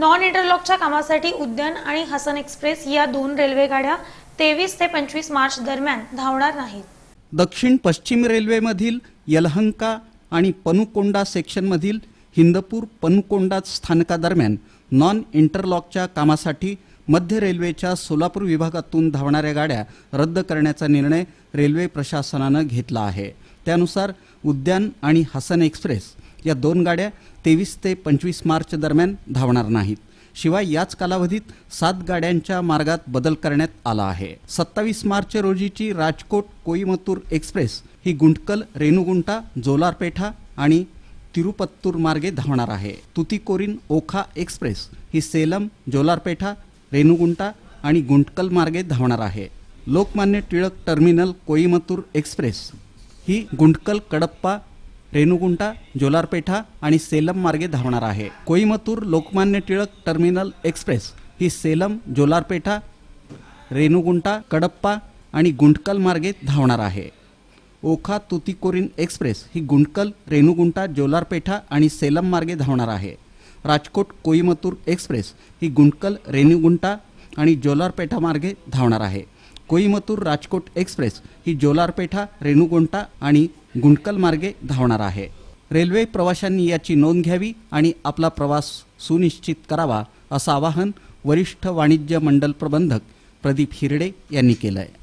non इंटरलॉकच्या कामासाठी उद्यान आणि हसन एक्सप्रेस या दोन रेल्वेगाड्या तेवीस ते पंचवीस मार्च दरम्यान धावणार नाहीत दक्षिण पश्चिम रेल्वेमधील यलहंका आणि पनुकोंडा सेक्शनमधील हिंदपूर पनुकोंडा स्थानकादरम्यान नॉन इंटरलॉकच्या कामासाठी मध्य रेल्वेच्या सोलापूर विभागातून धावणाऱ्या गाड्या रद्द करण्याचा निर्णय रेल्वे प्रशासनानं घेतला आहे त्यानुसार उद्यान आणि हसन एक्सप्रेस या दोन गाड्या तेवीस ते पंचवीस मार्च दरम्यान धावणार नाहीत शिवाय याच कालावधीत सात गाड्यांच्या मार्गात बदल करण्यात आला आहे सत्तावीस मार्च रोजीची राजकोट कोईमतूर एक्सप्रेस ही गुंटकल रेणुगुंटा जोलारपेठा आणि तिरुपत्तूर मार्गे धावणार आहे तुतीकोरीन ओखा एक्सप्रेस ही सेलम जोलारपेठा रेणुगुंटा आणि गुंटकल मार्गे धावणार आहे लोकमान्य टिळक टर्मिनल कोईमतूर एक्सप्रेस ही गुंटकल कडप्पा रेणुगुंटा जोलारपेठा आणि सेलम मार्गे धावणार आहे कोईमतूर लोकमान्य टिळक टर्मिनल एक्सप्रेस ही सेलम जोलारपेठा रेणुगुंटा कडप्पा आणि गुंटकल मार्गे धावणार आहे ओखा तुतीकोरीन एक्सप्रेस ही गुंटकल रेणुगुंटा जोलारपेठा आणि सेलम मार्गे धावणार आहे राजकोट कोईमतूर एक्सप्रेस ही गुंटकल रेणुगुंटा आणि जोलारपेठा मार्गे धावणार आहे कोईमतूर राजकोट एक्सप्रेस ही जोलारपेठा रेणुगुंटा आणि गुंडकल मार्गे धावणार आहे रेल्वे प्रवाशांनी याची नोंद घ्यावी आणि आपला प्रवास सुनिश्चित करावा असं आवाहन वरिष्ठ वाणिज्य मंडल प्रबंधक प्रदीप हिरडे यांनी केलं आहे